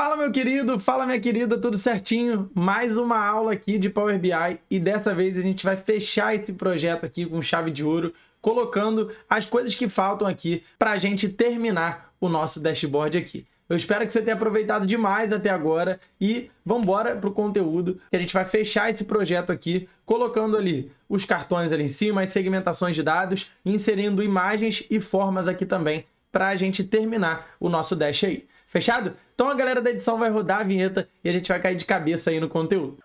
Fala meu querido, fala minha querida, tudo certinho? Mais uma aula aqui de Power BI e dessa vez a gente vai fechar esse projeto aqui com chave de ouro, colocando as coisas que faltam aqui para a gente terminar o nosso dashboard aqui. Eu espero que você tenha aproveitado demais até agora e vamos embora para o conteúdo que a gente vai fechar esse projeto aqui colocando ali os cartões ali em cima, as segmentações de dados, inserindo imagens e formas aqui também para a gente terminar o nosso dash aí. Fechado? Então a galera da edição vai rodar a vinheta e a gente vai cair de cabeça aí no conteúdo.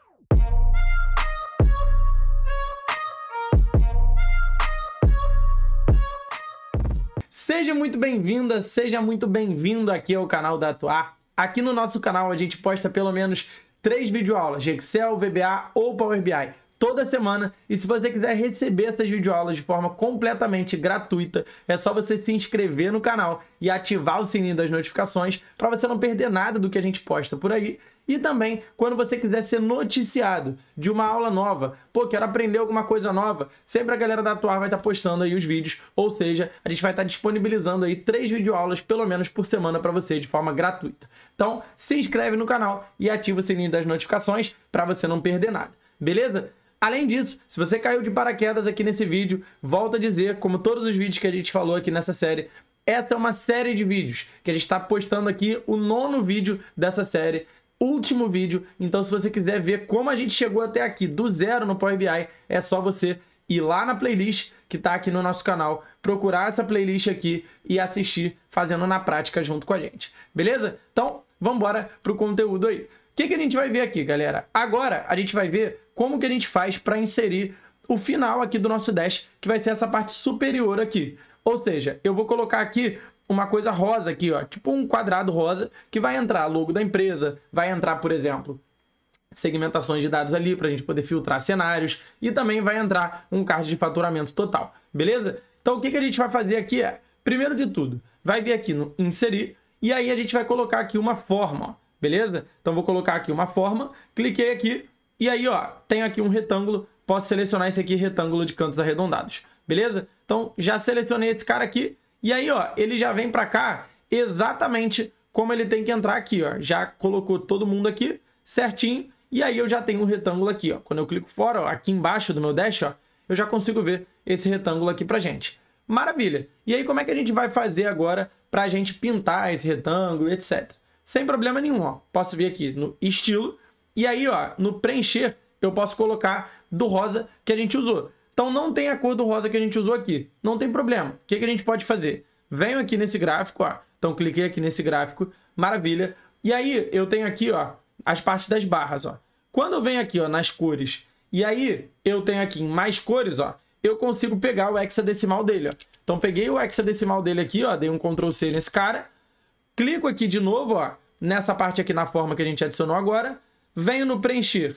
Seja muito bem-vinda, seja muito bem-vindo aqui ao canal da Atuar. Aqui no nosso canal a gente posta pelo menos três videoaulas de Excel, VBA ou Power BI toda semana. E se você quiser receber essas videoaulas de forma completamente gratuita, é só você se inscrever no canal e ativar o sininho das notificações para você não perder nada do que a gente posta por aí. E também, quando você quiser ser noticiado de uma aula nova, pô, quero aprender alguma coisa nova, sempre a galera da Atuar vai estar tá postando aí os vídeos, ou seja, a gente vai estar tá disponibilizando aí três videoaulas, pelo menos por semana, para você de forma gratuita. Então, se inscreve no canal e ativa o sininho das notificações para você não perder nada, beleza? Além disso, se você caiu de paraquedas aqui nesse vídeo, volta a dizer, como todos os vídeos que a gente falou aqui nessa série, essa é uma série de vídeos que a gente está postando aqui o nono vídeo dessa série, último vídeo. Então, se você quiser ver como a gente chegou até aqui do zero no Power BI, é só você ir lá na playlist que está aqui no nosso canal, procurar essa playlist aqui e assistir fazendo na prática junto com a gente. Beleza? Então, vamos embora pro conteúdo aí. O que, que a gente vai ver aqui, galera? Agora a gente vai ver como que a gente faz para inserir o final aqui do nosso dash, que vai ser essa parte superior aqui. Ou seja, eu vou colocar aqui uma coisa rosa aqui, ó, tipo um quadrado rosa, que vai entrar logo da empresa, vai entrar, por exemplo, segmentações de dados ali para a gente poder filtrar cenários e também vai entrar um card de faturamento total, beleza? Então o que, que a gente vai fazer aqui é, primeiro de tudo, vai vir aqui no inserir e aí a gente vai colocar aqui uma forma, ó, beleza? Então vou colocar aqui uma forma, cliquei aqui, e aí, ó, tenho aqui um retângulo, posso selecionar esse aqui, retângulo de cantos arredondados, beleza? Então, já selecionei esse cara aqui, e aí, ó, ele já vem para cá exatamente como ele tem que entrar aqui, ó. Já colocou todo mundo aqui certinho, e aí eu já tenho um retângulo aqui, ó. Quando eu clico fora, ó, aqui embaixo do meu dash, ó, eu já consigo ver esse retângulo aqui pra gente. Maravilha! E aí, como é que a gente vai fazer agora para a gente pintar esse retângulo, etc? Sem problema nenhum, ó. Posso vir aqui no estilo e aí, ó, no preencher, eu posso colocar do rosa que a gente usou. Então não tem a cor do rosa que a gente usou aqui. Não tem problema. O que, que a gente pode fazer? Venho aqui nesse gráfico, ó. Então cliquei aqui nesse gráfico. Maravilha. E aí eu tenho aqui, ó, as partes das barras, ó. Quando eu venho aqui, ó, nas cores, e aí eu tenho aqui em mais cores, ó, eu consigo pegar o hexadecimal dele, ó. Então peguei o hexadecimal dele aqui, ó, dei um Ctrl C nesse cara, clico aqui de novo, ó, nessa parte aqui na forma que a gente adicionou agora, venho no preencher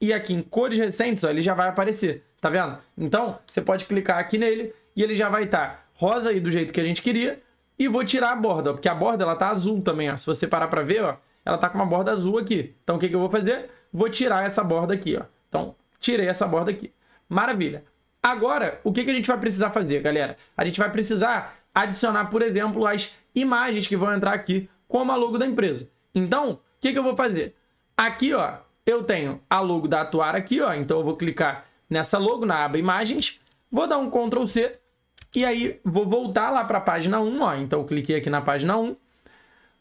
e aqui em cores recentes, ó, ele já vai aparecer, tá vendo? Então, você pode clicar aqui nele e ele já vai estar tá rosa aí do jeito que a gente queria e vou tirar a borda, ó, porque a borda ela tá azul também, ó. Se você parar para ver, ó, ela tá com uma borda azul aqui. Então, o que, que eu vou fazer? Vou tirar essa borda aqui, ó. Então, tirei essa borda aqui. Maravilha. Agora, o que, que a gente vai precisar fazer, galera? A gente vai precisar adicionar, por exemplo, as imagens que vão entrar aqui como a logo da empresa. Então, o que, que eu vou fazer? Aqui, ó, eu tenho a logo da Atuar aqui, ó, então eu vou clicar nessa logo na aba Imagens, vou dar um Ctrl C e aí vou voltar lá para a página 1, ó, então eu cliquei aqui na página 1,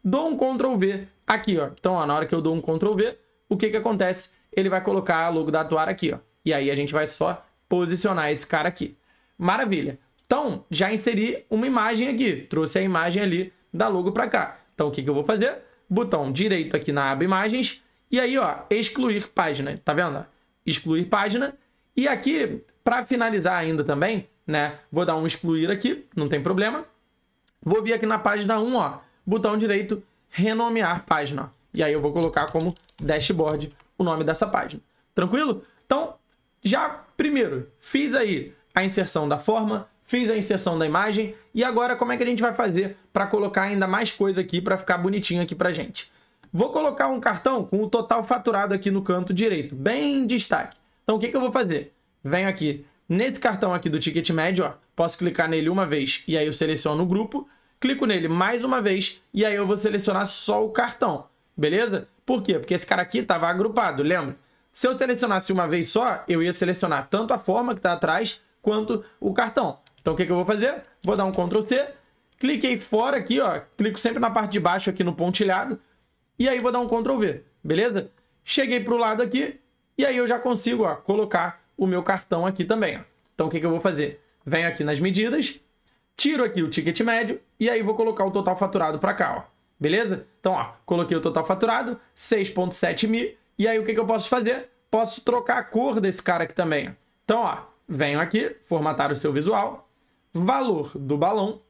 dou um Ctrl V aqui, ó. Então, ó, na hora que eu dou um Ctrl V, o que que acontece? Ele vai colocar a logo da Atuar aqui, ó. E aí a gente vai só posicionar esse cara aqui. Maravilha. Então, já inseri uma imagem aqui. Trouxe a imagem ali da logo para cá. Então, o que que eu vou fazer? Botão direito aqui na aba Imagens, e aí, ó, excluir página, tá vendo? Excluir página. E aqui, para finalizar ainda também, né? Vou dar um excluir aqui, não tem problema. Vou vir aqui na página 1, ó, botão direito, renomear página. E aí eu vou colocar como dashboard o nome dessa página. Tranquilo? Então, já primeiro, fiz aí a inserção da forma, fiz a inserção da imagem e agora como é que a gente vai fazer para colocar ainda mais coisa aqui para ficar bonitinho aqui pra gente? Vou colocar um cartão com o total faturado aqui no canto direito, bem em destaque. Então o que, que eu vou fazer? Venho aqui nesse cartão aqui do ticket médio, ó, posso clicar nele uma vez e aí eu seleciono o grupo, clico nele mais uma vez e aí eu vou selecionar só o cartão, beleza? Por quê? Porque esse cara aqui estava agrupado, lembra? Se eu selecionasse uma vez só, eu ia selecionar tanto a forma que está atrás quanto o cartão. Então o que, que eu vou fazer? Vou dar um Ctrl C, cliquei fora aqui, ó, clico sempre na parte de baixo aqui no pontilhado, e aí vou dar um Ctrl V, beleza? Cheguei para o lado aqui e aí eu já consigo ó, colocar o meu cartão aqui também. Ó. Então o que, que eu vou fazer? Venho aqui nas medidas, tiro aqui o ticket médio e aí vou colocar o total faturado para cá, ó. Beleza? Então, ó, coloquei o total faturado, 6.7 mil. E aí o que, que eu posso fazer? Posso trocar a cor desse cara aqui também. Ó. Então, ó, venho aqui, formatar o seu visual, valor do balão,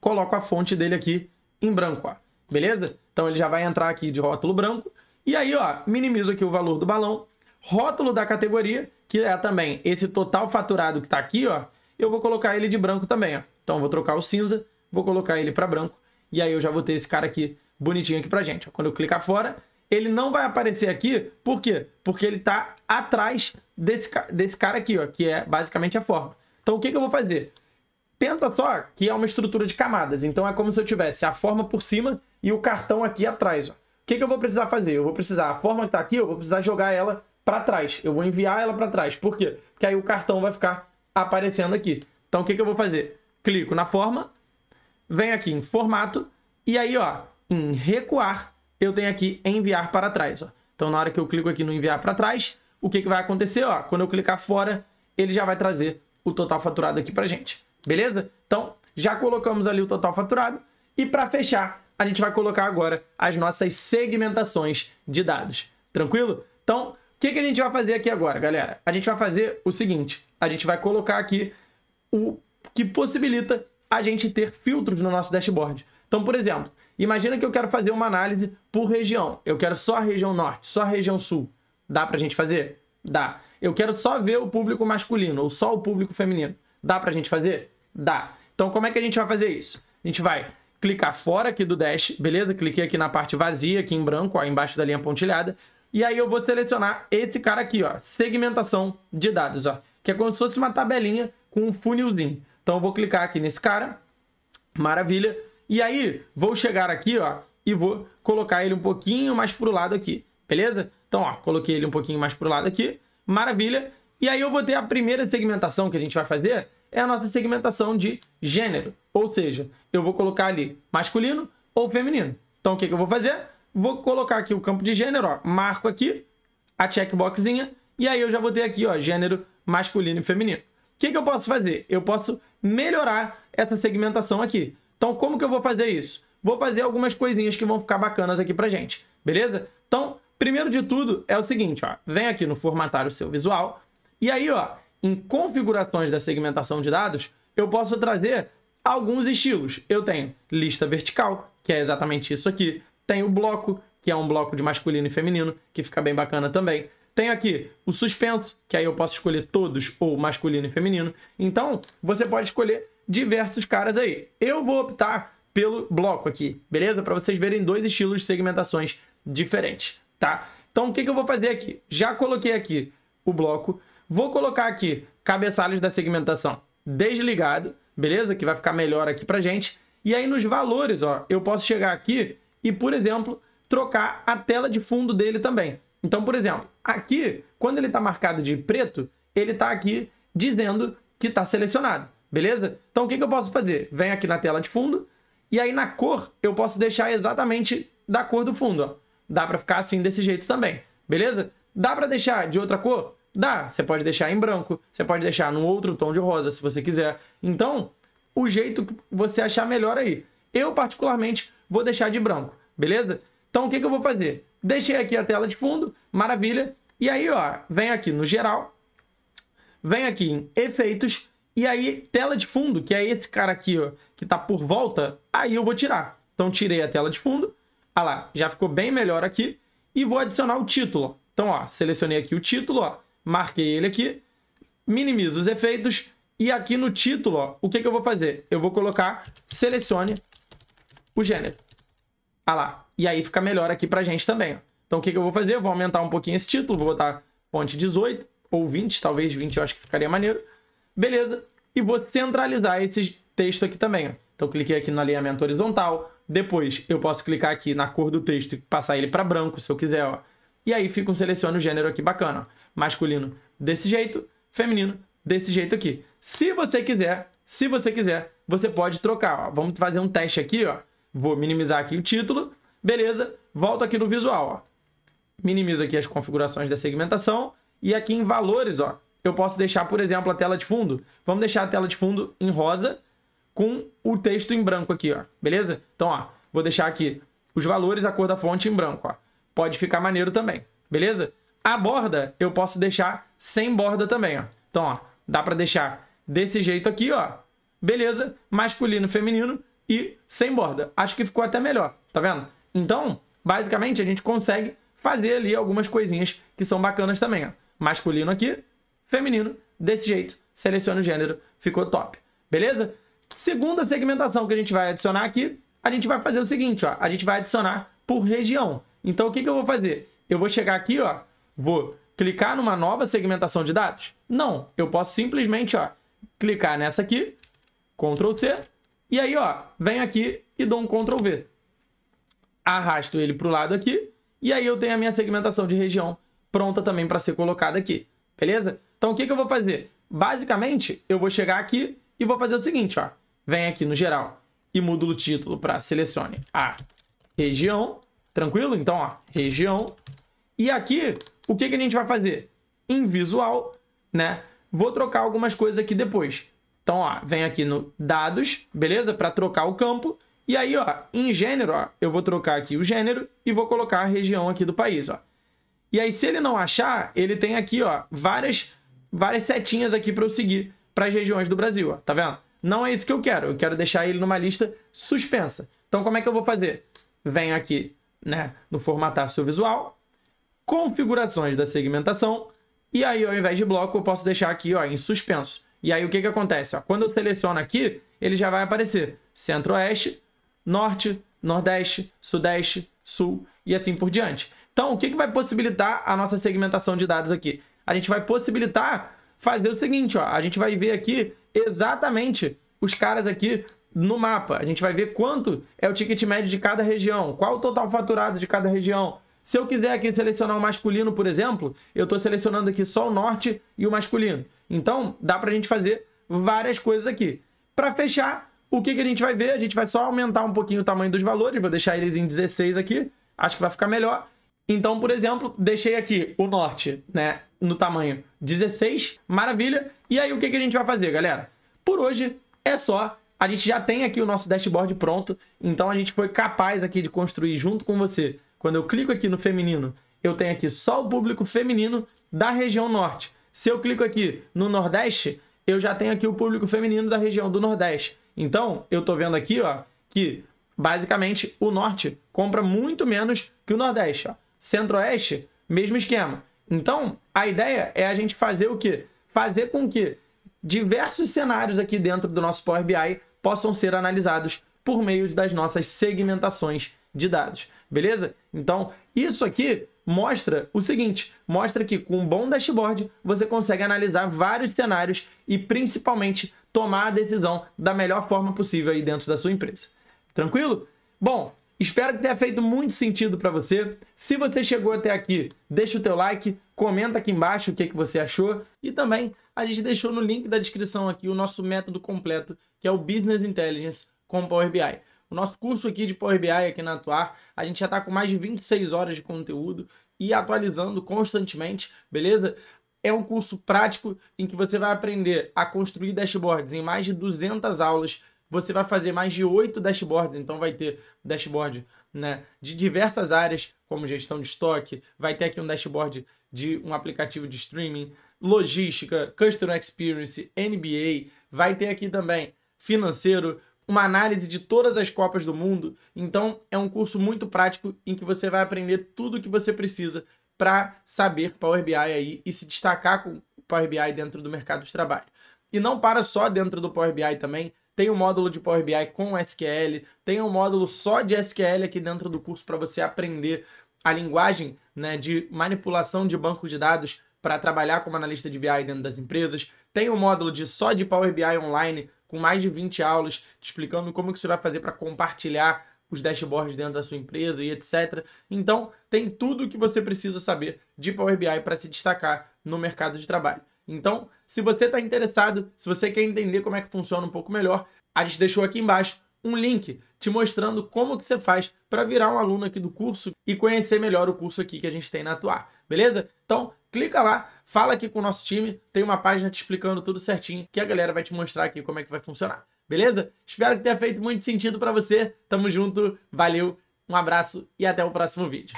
coloco a fonte dele aqui em branco, ó. Beleza? Então ele já vai entrar aqui de rótulo branco. E aí, ó, minimizo aqui o valor do balão. Rótulo da categoria, que é também esse total faturado que está aqui, ó. Eu vou colocar ele de branco também, ó. Então eu vou trocar o cinza, vou colocar ele para branco. E aí eu já vou ter esse cara aqui bonitinho aqui para gente. Ó. Quando eu clicar fora, ele não vai aparecer aqui. Por quê? Porque ele está atrás desse, desse cara aqui, ó. Que é basicamente a forma. Então o que, que eu vou fazer? Pensa só que é uma estrutura de camadas, então é como se eu tivesse a forma por cima e o cartão aqui atrás. O que, que eu vou precisar fazer? Eu vou precisar, a forma que está aqui, eu vou precisar jogar ela para trás. Eu vou enviar ela para trás. Por quê? Porque aí o cartão vai ficar aparecendo aqui. Então o que, que eu vou fazer? Clico na forma, venho aqui em formato, e aí ó, em recuar, eu tenho aqui enviar para trás. Ó. Então na hora que eu clico aqui no enviar para trás, o que, que vai acontecer? Ó, quando eu clicar fora, ele já vai trazer o total faturado aqui para gente. Beleza? Então, já colocamos ali o total faturado. E para fechar, a gente vai colocar agora as nossas segmentações de dados. Tranquilo? Então, o que, que a gente vai fazer aqui agora, galera? A gente vai fazer o seguinte. A gente vai colocar aqui o que possibilita a gente ter filtros no nosso dashboard. Então, por exemplo, imagina que eu quero fazer uma análise por região. Eu quero só a região norte, só a região sul. Dá para a gente fazer? Dá. Eu quero só ver o público masculino ou só o público feminino. Dá para a gente fazer? Dá. Então, como é que a gente vai fazer isso? A gente vai clicar fora aqui do Dash, beleza? Cliquei aqui na parte vazia, aqui em branco, ó, embaixo da linha pontilhada. E aí eu vou selecionar esse cara aqui, ó, segmentação de dados, ó, que é como se fosse uma tabelinha com um funilzinho. Então eu vou clicar aqui nesse cara, maravilha. E aí vou chegar aqui, ó, e vou colocar ele um pouquinho mais pro lado aqui, beleza? Então, ó, coloquei ele um pouquinho mais pro lado aqui, maravilha. E aí eu vou ter a primeira segmentação que a gente vai fazer, é a nossa segmentação de gênero. Ou seja, eu vou colocar ali masculino ou feminino. Então, o que, que eu vou fazer? Vou colocar aqui o campo de gênero, ó, marco aqui a checkboxinha, e aí eu já vou ter aqui ó, gênero masculino e feminino. O que, que eu posso fazer? Eu posso melhorar essa segmentação aqui. Então, como que eu vou fazer isso? Vou fazer algumas coisinhas que vão ficar bacanas aqui pra gente, beleza? Então, primeiro de tudo é o seguinte, ó, vem aqui no formatar o seu visual, e aí, ó, em configurações da segmentação de dados, eu posso trazer alguns estilos. Eu tenho lista vertical, que é exatamente isso aqui. Tenho bloco, que é um bloco de masculino e feminino, que fica bem bacana também. Tenho aqui o suspenso, que aí eu posso escolher todos ou masculino e feminino. Então, você pode escolher diversos caras aí. Eu vou optar pelo bloco aqui, beleza? Para vocês verem dois estilos de segmentações diferentes, tá? Então, o que, que eu vou fazer aqui? Já coloquei aqui o bloco. Vou colocar aqui cabeçalhos da segmentação desligado, beleza? Que vai ficar melhor aqui pra gente. E aí nos valores, ó, eu posso chegar aqui e, por exemplo, trocar a tela de fundo dele também. Então, por exemplo, aqui, quando ele está marcado de preto, ele está aqui dizendo que está selecionado, beleza? Então, o que, que eu posso fazer? Venho aqui na tela de fundo e aí na cor eu posso deixar exatamente da cor do fundo, ó. Dá para ficar assim desse jeito também, beleza? Dá para deixar de outra cor? Dá, você pode deixar em branco, você pode deixar no outro tom de rosa se você quiser. Então, o jeito que você achar melhor aí. Eu, particularmente, vou deixar de branco, beleza? Então, o que, que eu vou fazer? Deixei aqui a tela de fundo, maravilha. E aí, ó, vem aqui no geral, vem aqui em efeitos, e aí tela de fundo, que é esse cara aqui, ó, que tá por volta, aí eu vou tirar. Então, tirei a tela de fundo, Olha ah lá, já ficou bem melhor aqui, e vou adicionar o título. Então, ó, selecionei aqui o título, ó, marquei ele aqui, minimizo os efeitos e aqui no título, ó, o que, que eu vou fazer? Eu vou colocar selecione o gênero. Ah lá, e aí fica melhor aqui pra gente também. Ó. Então o que, que eu vou fazer? Eu vou aumentar um pouquinho esse título, vou botar fonte 18 ou 20, talvez 20 eu acho que ficaria maneiro. Beleza, e vou centralizar esse texto aqui também. Ó. Então cliquei aqui no alinhamento horizontal, depois eu posso clicar aqui na cor do texto e passar ele para branco se eu quiser. Ó. E aí fica um selecione o gênero aqui bacana. Ó masculino desse jeito, feminino desse jeito aqui. Se você quiser, se você quiser, você pode trocar. Ó. Vamos fazer um teste aqui, ó. Vou minimizar aqui o título. Beleza, volto aqui no visual, ó. Minimizo aqui as configurações da segmentação. E aqui em valores, ó, eu posso deixar, por exemplo, a tela de fundo. Vamos deixar a tela de fundo em rosa com o texto em branco aqui, ó. Beleza? Então, ó, vou deixar aqui os valores, a cor da fonte em branco, ó. Pode ficar maneiro também, beleza? A borda eu posso deixar sem borda também, ó. Então, ó, dá para deixar desse jeito aqui, ó. Beleza, masculino, feminino e sem borda. Acho que ficou até melhor, tá vendo? Então, basicamente, a gente consegue fazer ali algumas coisinhas que são bacanas também, ó. Masculino aqui, feminino, desse jeito. Seleciona o gênero, ficou top. Beleza? Segunda segmentação que a gente vai adicionar aqui, a gente vai fazer o seguinte, ó. A gente vai adicionar por região. Então, o que, que eu vou fazer? Eu vou chegar aqui, ó, Vou clicar numa nova segmentação de dados? Não, eu posso simplesmente ó, clicar nessa aqui, Ctrl C, e aí ó, venho aqui e dou um Ctrl V. Arrasto ele para o lado aqui, e aí eu tenho a minha segmentação de região pronta também para ser colocada aqui, beleza? Então o que, que eu vou fazer? Basicamente, eu vou chegar aqui e vou fazer o seguinte, ó. Vem aqui no geral e mudo o título para selecione a região, tranquilo? Então, ó, região. E aqui o que, que a gente vai fazer? Em visual, né? Vou trocar algumas coisas aqui depois. Então, ó, vem aqui no dados, beleza? Para trocar o campo. E aí, ó, em gênero, ó, eu vou trocar aqui o gênero e vou colocar a região aqui do país, ó. E aí, se ele não achar, ele tem aqui, ó, várias, várias setinhas aqui para eu seguir para as regiões do Brasil, ó, tá vendo? Não é isso que eu quero, eu quero deixar ele numa lista suspensa. Então, como é que eu vou fazer? Venho aqui, né, no formatar seu visual, configurações da segmentação, e aí ao invés de bloco eu posso deixar aqui ó, em suspenso. E aí o que, que acontece? Ó, quando eu seleciono aqui, ele já vai aparecer centro-oeste, norte, nordeste, sudeste, sul e assim por diante. Então, o que, que vai possibilitar a nossa segmentação de dados aqui? A gente vai possibilitar fazer o seguinte, ó, a gente vai ver aqui exatamente os caras aqui no mapa. A gente vai ver quanto é o ticket médio de cada região, qual o total faturado de cada região, se eu quiser aqui selecionar o masculino, por exemplo, eu estou selecionando aqui só o norte e o masculino. Então, dá para a gente fazer várias coisas aqui. Para fechar, o que, que a gente vai ver? A gente vai só aumentar um pouquinho o tamanho dos valores. Vou deixar eles em 16 aqui. Acho que vai ficar melhor. Então, por exemplo, deixei aqui o norte, né, no tamanho 16, maravilha. E aí, o que, que a gente vai fazer, galera? Por hoje é só. A gente já tem aqui o nosso dashboard pronto, então a gente foi capaz aqui de construir junto com você quando eu clico aqui no feminino, eu tenho aqui só o público feminino da região norte. Se eu clico aqui no Nordeste, eu já tenho aqui o público feminino da região do Nordeste. Então, eu estou vendo aqui ó, que, basicamente, o Norte compra muito menos que o Nordeste. Centro-Oeste, mesmo esquema. Então, a ideia é a gente fazer o quê? Fazer com que diversos cenários aqui dentro do nosso Power BI possam ser analisados por meio das nossas segmentações de dados beleza? Então, isso aqui mostra o seguinte, mostra que com um bom dashboard você consegue analisar vários cenários e principalmente tomar a decisão da melhor forma possível aí dentro da sua empresa. Tranquilo? Bom, espero que tenha feito muito sentido para você. Se você chegou até aqui, deixa o teu like, comenta aqui embaixo o que, que você achou e também a gente deixou no link da descrição aqui o nosso método completo, que é o Business Intelligence com Power BI. O nosso curso aqui de Power BI aqui na Atuar, a gente já está com mais de 26 horas de conteúdo e atualizando constantemente, beleza? É um curso prático em que você vai aprender a construir dashboards em mais de 200 aulas. Você vai fazer mais de 8 dashboards, então vai ter dashboard né, de diversas áreas, como gestão de estoque, vai ter aqui um dashboard de um aplicativo de streaming, logística, customer experience, NBA, vai ter aqui também financeiro, uma análise de todas as Copas do Mundo. Então, é um curso muito prático em que você vai aprender tudo o que você precisa para saber Power BI aí e se destacar com Power BI dentro do mercado de trabalho. E não para só dentro do Power BI também, tem um módulo de Power BI com SQL, tem um módulo só de SQL aqui dentro do curso para você aprender a linguagem né, de manipulação de banco de dados para trabalhar como analista de BI dentro das empresas. Tem um módulo de só de Power BI online com mais de 20 aulas te explicando como que você vai fazer para compartilhar os dashboards dentro da sua empresa e etc. Então, tem tudo o que você precisa saber de Power BI para se destacar no mercado de trabalho. Então, se você está interessado, se você quer entender como é que funciona um pouco melhor, a gente deixou aqui embaixo um link te mostrando como que você faz para virar um aluno aqui do curso e conhecer melhor o curso aqui que a gente tem na Atuar, beleza? Então, clica lá, fala aqui com o nosso time, tem uma página te explicando tudo certinho que a galera vai te mostrar aqui como é que vai funcionar, beleza? Espero que tenha feito muito sentido para você. Tamo junto, valeu, um abraço e até o próximo vídeo.